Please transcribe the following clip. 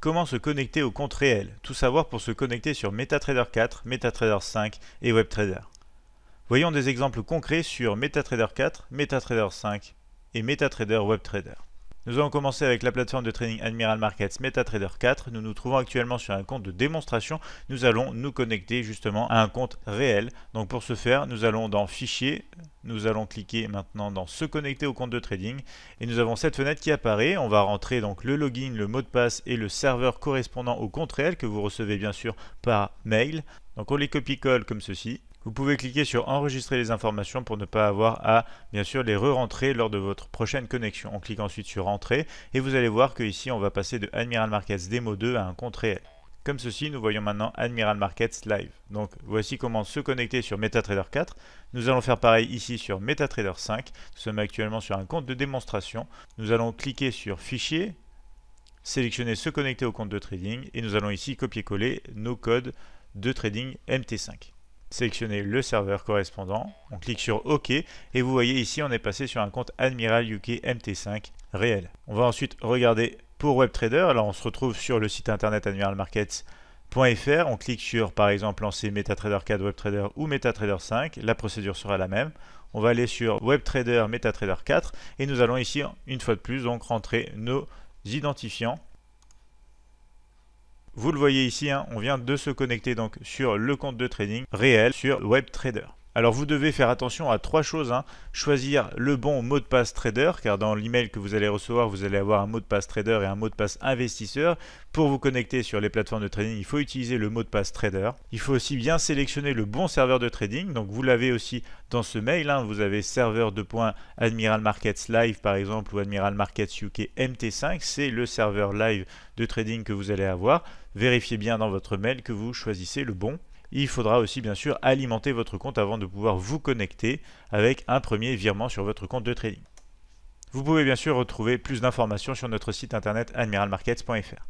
Comment se connecter au compte réel Tout savoir pour se connecter sur MetaTrader 4, MetaTrader 5 et WebTrader. Voyons des exemples concrets sur MetaTrader 4, MetaTrader 5 et MetaTrader WebTrader. Nous allons commencer avec la plateforme de trading Admiral Markets MetaTrader 4. Nous nous trouvons actuellement sur un compte de démonstration. Nous allons nous connecter justement à un compte réel. Donc pour ce faire, nous allons dans Fichier, nous allons cliquer maintenant dans Se connecter au compte de trading. Et nous avons cette fenêtre qui apparaît. On va rentrer donc le login, le mot de passe et le serveur correspondant au compte réel que vous recevez bien sûr par mail. Donc on les copie-colle comme ceci. Vous pouvez cliquer sur enregistrer les informations pour ne pas avoir à bien sûr les re-rentrer lors de votre prochaine connexion. On clique ensuite sur Entrer » et vous allez voir que ici on va passer de Admiral Markets Demo 2 à un compte réel. Comme ceci, nous voyons maintenant Admiral Markets Live. Donc voici comment se connecter sur MetaTrader 4. Nous allons faire pareil ici sur MetaTrader 5. Nous sommes actuellement sur un compte de démonstration. Nous allons cliquer sur Fichier, sélectionner Se connecter au compte de trading et nous allons ici copier-coller nos codes de trading MT5 sélectionnez le serveur correspondant, on clique sur OK et vous voyez ici on est passé sur un compte Admiral UK MT5 réel. On va ensuite regarder pour WebTrader, alors on se retrouve sur le site internet admiralmarkets.fr, on clique sur par exemple lancer MetaTrader 4 WebTrader ou MetaTrader 5, la procédure sera la même. On va aller sur WebTrader MetaTrader 4 et nous allons ici une fois de plus donc rentrer nos identifiants vous le voyez ici, hein, on vient de se connecter donc sur le compte de trading réel sur WebTrader. Alors vous devez faire attention à trois choses. Hein. Choisir le bon mot de passe trader, car dans l'email que vous allez recevoir, vous allez avoir un mot de passe trader et un mot de passe investisseur. Pour vous connecter sur les plateformes de trading, il faut utiliser le mot de passe trader. Il faut aussi bien sélectionner le bon serveur de trading. Donc vous l'avez aussi dans ce mail. Hein. Vous avez serveur de Admiral Markets Live par exemple ou Admiral Markets UK MT5. C'est le serveur live de trading que vous allez avoir. Vérifiez bien dans votre mail que vous choisissez le bon il faudra aussi bien sûr alimenter votre compte avant de pouvoir vous connecter avec un premier virement sur votre compte de trading. Vous pouvez bien sûr retrouver plus d'informations sur notre site internet admiralmarkets.fr.